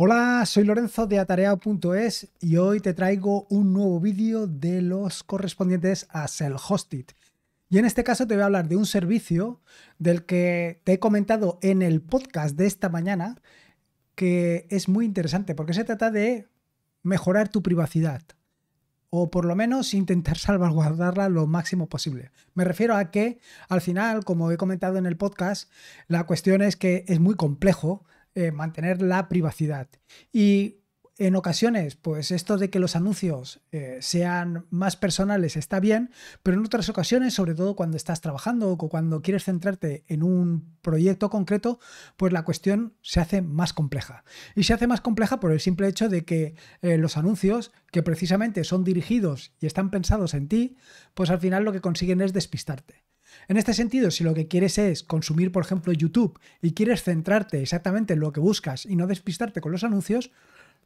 Hola, soy Lorenzo de Atareado.es y hoy te traigo un nuevo vídeo de los correspondientes a Cell hosted Y en este caso te voy a hablar de un servicio del que te he comentado en el podcast de esta mañana que es muy interesante porque se trata de mejorar tu privacidad o por lo menos intentar salvaguardarla lo máximo posible. Me refiero a que al final, como he comentado en el podcast, la cuestión es que es muy complejo eh, mantener la privacidad. Y en ocasiones, pues esto de que los anuncios eh, sean más personales está bien, pero en otras ocasiones, sobre todo cuando estás trabajando o cuando quieres centrarte en un proyecto concreto, pues la cuestión se hace más compleja. Y se hace más compleja por el simple hecho de que eh, los anuncios, que precisamente son dirigidos y están pensados en ti, pues al final lo que consiguen es despistarte. En este sentido, si lo que quieres es consumir, por ejemplo, YouTube y quieres centrarte exactamente en lo que buscas y no despistarte con los anuncios,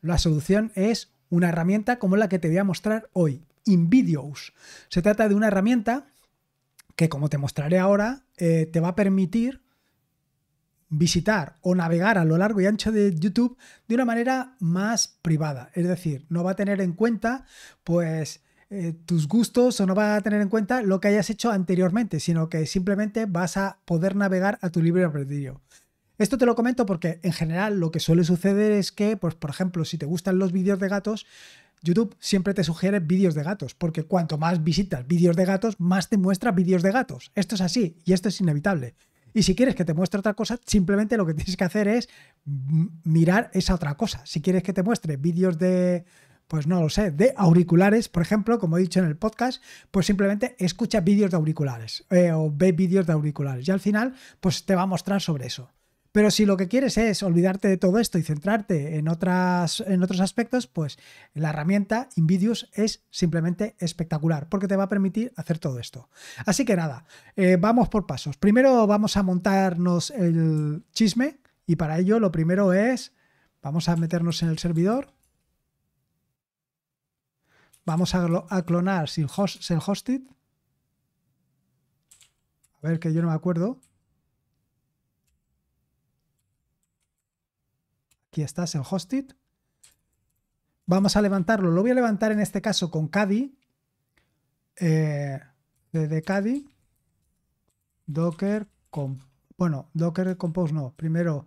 la solución es una herramienta como la que te voy a mostrar hoy, InVideos. Se trata de una herramienta que, como te mostraré ahora, eh, te va a permitir visitar o navegar a lo largo y ancho de YouTube de una manera más privada. Es decir, no va a tener en cuenta, pues, eh, tus gustos o no vas a tener en cuenta lo que hayas hecho anteriormente, sino que simplemente vas a poder navegar a tu libre albedrío. Esto te lo comento porque en general lo que suele suceder es que, pues por ejemplo, si te gustan los vídeos de gatos, YouTube siempre te sugiere vídeos de gatos, porque cuanto más visitas vídeos de gatos, más te muestra vídeos de gatos. Esto es así y esto es inevitable. Y si quieres que te muestre otra cosa, simplemente lo que tienes que hacer es mirar esa otra cosa. Si quieres que te muestre vídeos de, pues no lo sé, de auriculares, por ejemplo, como he dicho en el podcast, pues simplemente escucha vídeos de auriculares eh, o ve vídeos de auriculares y al final pues te va a mostrar sobre eso. Pero si lo que quieres es olvidarte de todo esto y centrarte en, otras, en otros aspectos, pues la herramienta Invidious es simplemente espectacular porque te va a permitir hacer todo esto. Así que nada, eh, vamos por pasos. Primero vamos a montarnos el chisme y para ello lo primero es, vamos a meternos en el servidor. Vamos a, clonar sin host, hosted. A ver, que yo no me acuerdo. Aquí está el hosted. Vamos a levantarlo. Lo voy a levantar en este caso con Cadi. Eh, desde Docker. bueno, Docker Compose no. Primero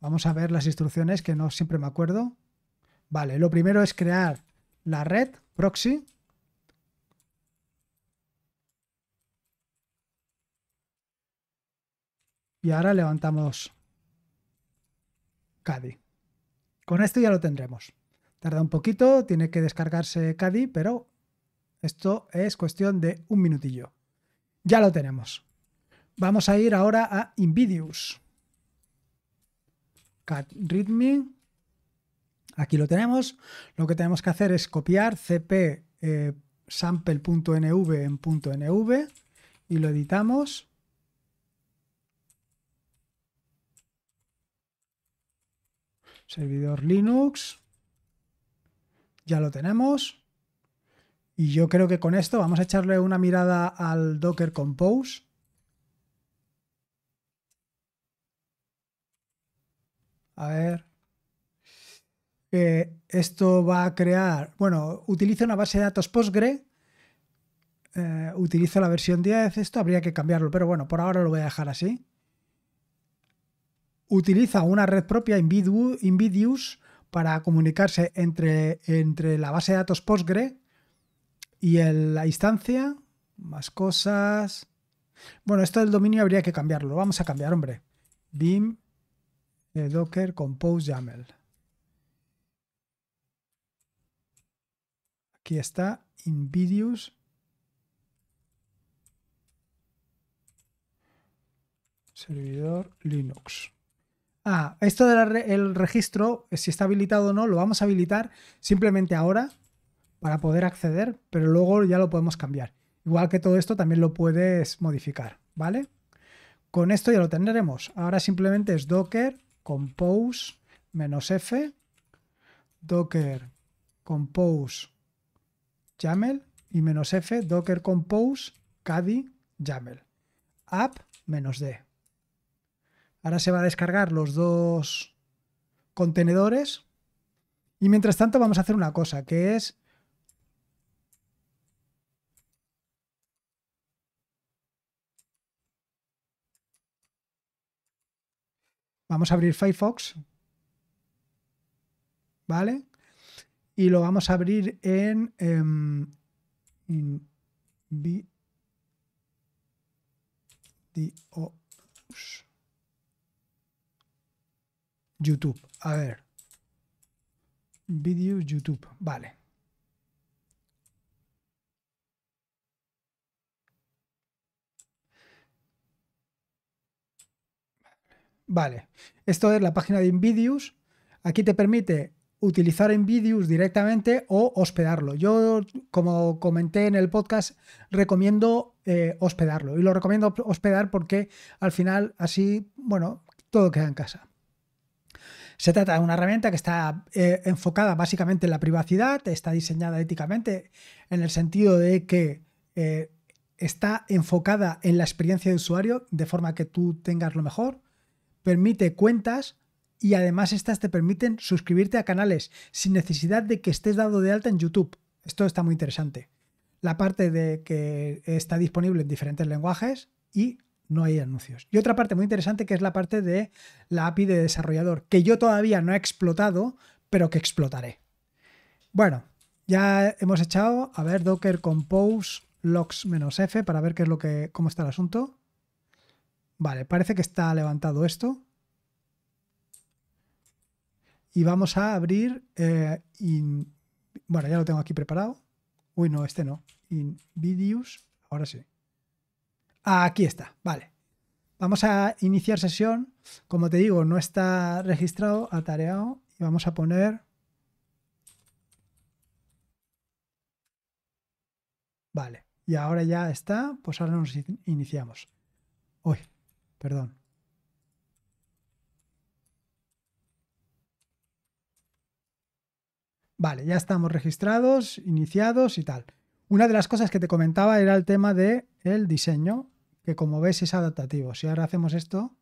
vamos a ver las instrucciones que no siempre me acuerdo. Vale, lo primero es crear la red proxy. Y ahora levantamos Cadi. Con esto ya lo tendremos. Tarda un poquito, tiene que descargarse Cadi, pero esto es cuestión de un minutillo. Ya lo tenemos. Vamos a ir ahora a Invidious. Cat readme. Aquí lo tenemos. Lo que tenemos que hacer es copiar cp eh, sample.nv en .nv y lo editamos. Servidor Linux. Ya lo tenemos. Y yo creo que con esto vamos a echarle una mirada al Docker Compose. A ver. Eh, esto va a crear, bueno, utiliza una base de datos Postgre, eh, utiliza la versión 10, esto habría que cambiarlo, pero bueno, por ahora lo voy a dejar así. Utiliza una red propia, invidius para comunicarse entre, entre la base de datos Postgre y la instancia, más cosas. Bueno, esto del dominio habría que cambiarlo, vamos a cambiar, hombre. BIM, eh, Docker, Compose, YAML. Aquí está invidius Servidor Linux. Ah, esto del registro, eh, si está habilitado o no, lo vamos a habilitar simplemente ahora para poder acceder, pero luego ya lo podemos cambiar. Igual que todo esto también lo puedes modificar, ¿vale? Con esto ya lo tendremos. Ahora simplemente es docker compose menos f docker compose YAML y menos F, Docker Compose, CADI, YAML. App menos D. Ahora se va a descargar los dos contenedores. Y mientras tanto vamos a hacer una cosa, que es... Vamos a abrir Firefox. ¿Vale? y lo vamos a abrir en, em, YouTube. A ver. Videos YouTube. Vale. Vale. Esto es la página de Invidious. Aquí te permite utilizar vídeos directamente o hospedarlo. Yo, como comenté en el podcast, recomiendo eh, hospedarlo. Y lo recomiendo hospedar porque al final así, bueno, todo queda en casa. Se trata de una herramienta que está eh, enfocada básicamente en la privacidad, está diseñada éticamente en el sentido de que eh, está enfocada en la experiencia de usuario de forma que tú tengas lo mejor, permite cuentas y además estas te permiten suscribirte a canales sin necesidad de que estés dado de alta en YouTube. Esto está muy interesante. La parte de que está disponible en diferentes lenguajes y no hay anuncios. Y otra parte muy interesante que es la parte de la API de desarrollador, que yo todavía no he explotado, pero que explotaré. Bueno, ya hemos echado a ver Docker Compose logs-f para ver qué es lo que cómo está el asunto. Vale, parece que está levantado esto y vamos a abrir, eh, bueno, ya lo tengo aquí preparado. Uy, no, este no. Invidius, ahora sí. Ah, aquí está, vale. Vamos a iniciar sesión. Como te digo, no está registrado, atareado. Y vamos a poner... Vale, y ahora ya está, pues ahora nos iniciamos. Uy, perdón. Vale, ya estamos registrados, iniciados y tal. Una de las cosas que te comentaba era el tema del el diseño, que como ves es adaptativo. Si ahora hacemos esto,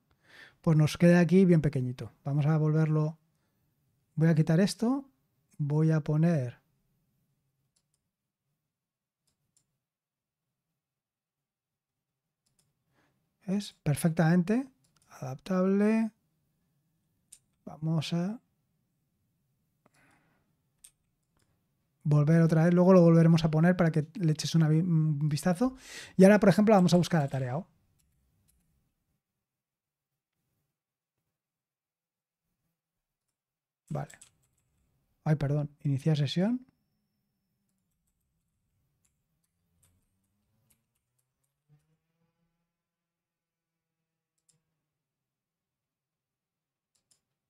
pues nos queda aquí bien pequeñito. Vamos a volverlo. Voy a quitar esto. Voy a poner es perfectamente adaptable. Vamos a volver otra vez, luego lo volveremos a poner para que le eches un vistazo. Y ahora, por ejemplo, vamos a buscar atareado. Vale. Ay, perdón, iniciar sesión.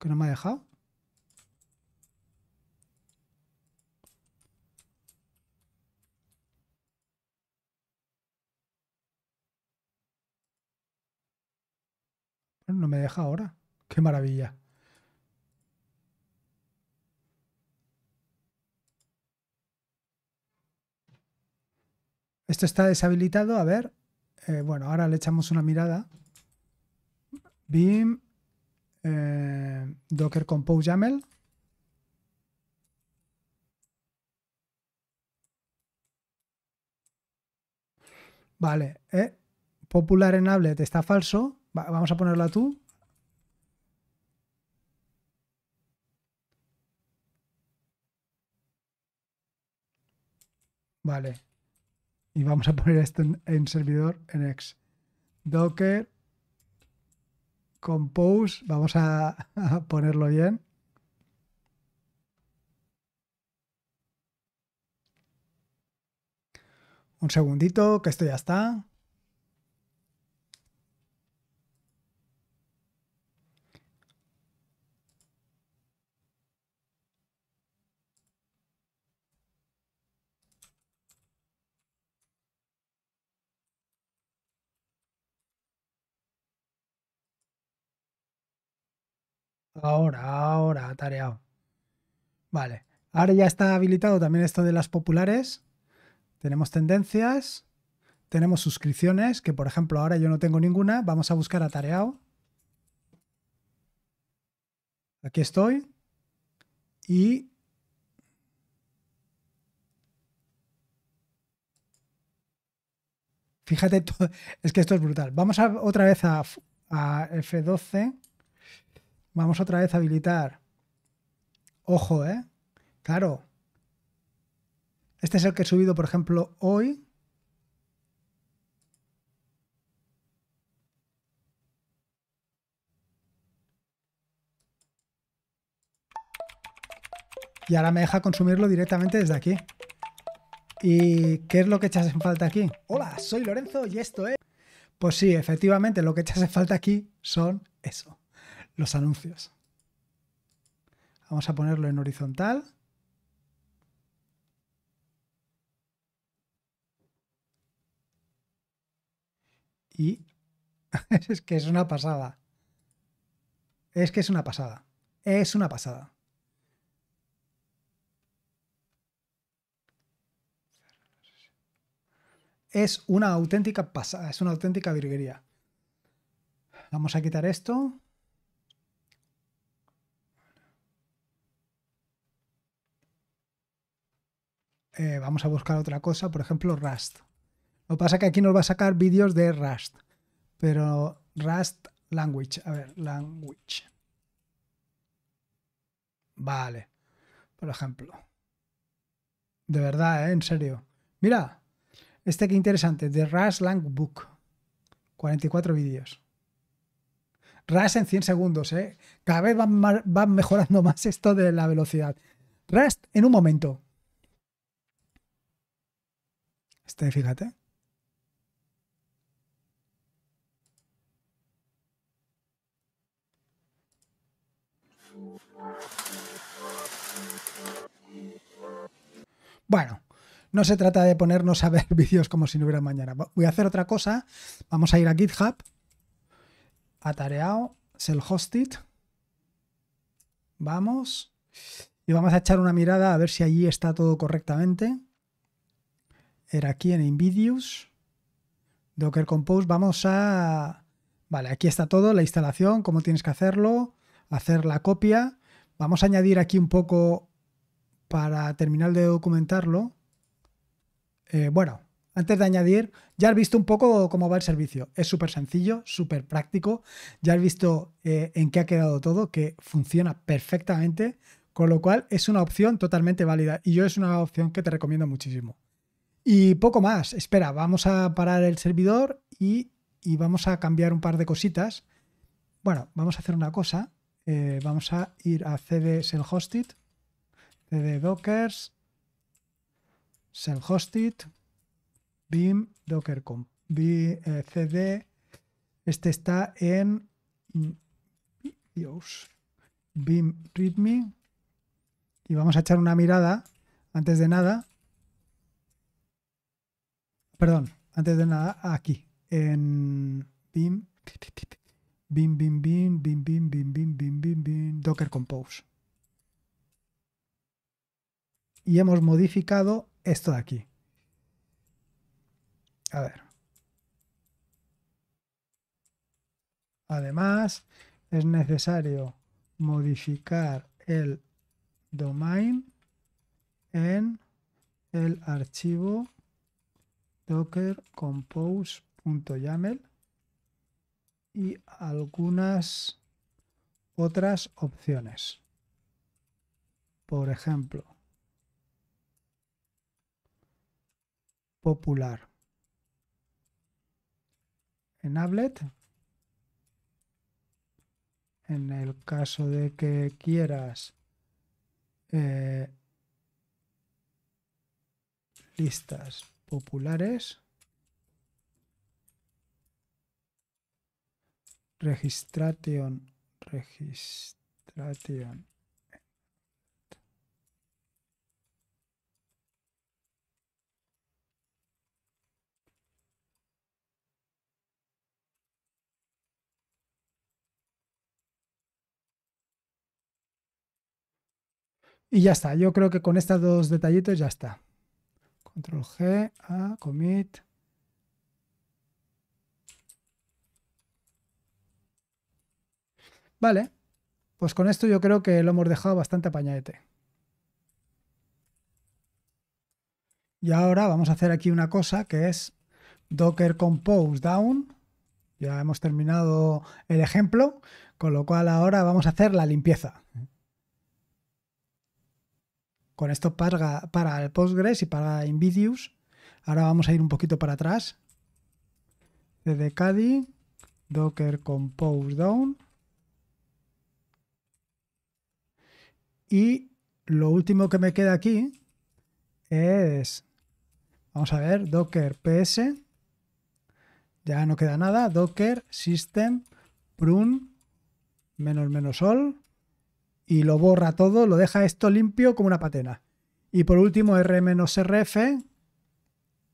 Que no me ha dejado. me deja ahora. Qué maravilla. Esto está deshabilitado. A ver. Eh, bueno, ahora le echamos una mirada. BIM eh, Docker Compose YAML. Vale. Eh. Popular Enable está falso vamos a ponerla tú. Vale. Y vamos a poner esto en, servidor en ex. Docker compose. Vamos a, a ponerlo bien. Un segundito, que esto ya está. Ahora, ahora, atareado. Vale. Ahora ya está habilitado también esto de las populares. Tenemos tendencias. Tenemos suscripciones, que por ejemplo ahora yo no tengo ninguna. Vamos a buscar atareado. Aquí estoy. Y... Fíjate, es que esto es brutal. Vamos otra vez a, a F12. Vamos otra vez a habilitar. Ojo, ¿eh? Claro. Este es el que he subido, por ejemplo, hoy. Y ahora me deja consumirlo directamente desde aquí. ¿Y qué es lo que echas en falta aquí? Hola, soy Lorenzo y esto es... Pues sí, efectivamente, lo que echas en falta aquí son eso los anuncios. Vamos a ponerlo en horizontal. Y es que es una pasada. Es que es una pasada. Es una pasada. Es una auténtica pasada, es una auténtica virguería. Vamos a quitar esto. Eh, vamos a buscar otra cosa, por ejemplo Rust. Lo que pasa es que aquí nos va a sacar vídeos de Rust, pero Rust language, a ver, language. Vale, por ejemplo. De verdad, ¿eh? en serio. Mira, este que interesante, The Rust Lang Book. 44 vídeos. Rust en 100 segundos, ¿eh? Cada vez van, van mejorando más esto de la velocidad. Rust en un momento. Este, fíjate. Bueno, no se trata de ponernos a ver vídeos como si no hubiera mañana. Voy a hacer otra cosa. Vamos a ir a GitHub. Atareado. Self hosted. Vamos. Y vamos a echar una mirada a ver si allí está todo correctamente era aquí en Invidious, Docker Compose, vamos a... Vale, aquí está todo, la instalación, cómo tienes que hacerlo, hacer la copia. Vamos a añadir aquí un poco para terminar de documentarlo. Eh, bueno, antes de añadir, ya has visto un poco cómo va el servicio. Es súper sencillo, súper práctico. Ya has visto eh, en qué ha quedado todo, que funciona perfectamente. Con lo cual es una opción totalmente válida y yo es una opción que te recomiendo muchísimo. Y poco más. Espera, vamos a parar el servidor y, vamos a cambiar un par de cositas. Bueno, vamos a hacer una cosa. Eh, vamos a ir a cd self hosted, cd dockers, self hosted, docker cd. Eh, este está en Dios, beam Y vamos a echar una mirada antes de nada Perdón, antes de nada, aquí, en BIM, BIM, BIM, BIM, BIM, BIM, BIM, BIM, BIM, BIM, Docker Compose. Y hemos modificado esto de aquí. A ver. Además, es necesario modificar el domain en el archivo docker compose.yaml y algunas otras opciones. Por ejemplo, popular. En Ablet, en el caso de que quieras eh, listas populares. Registration. Registration. Y ya está, yo creo que con estos dos detallitos ya está. Control G, A, commit. Vale, pues con esto yo creo que lo hemos dejado bastante apañadete. Y ahora vamos a hacer aquí una cosa que es docker compose down. Ya hemos terminado el ejemplo, con lo cual ahora vamos a hacer la limpieza. Con esto para, el Postgres y para Invidius. Ahora vamos a ir un poquito para atrás. Desde Caddy, Docker Compose Down. Y lo último que me queda aquí es, vamos a ver, Docker PS. Ya no queda nada. Docker System Prune menos menos all y lo borra todo, lo deja esto limpio como una patena. Y por último, r rf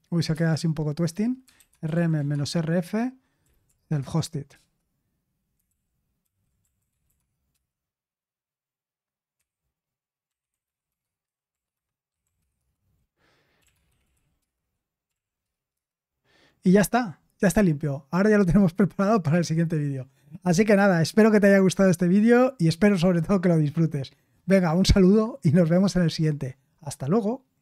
Uy, se queda así un poco twisting. rm-rf del hosted. Y ya está, ya está limpio. Ahora ya lo tenemos preparado para el siguiente vídeo. Así que nada, espero que te haya gustado este vídeo y espero sobre todo que lo disfrutes. Venga, un saludo y nos vemos en el siguiente. Hasta luego.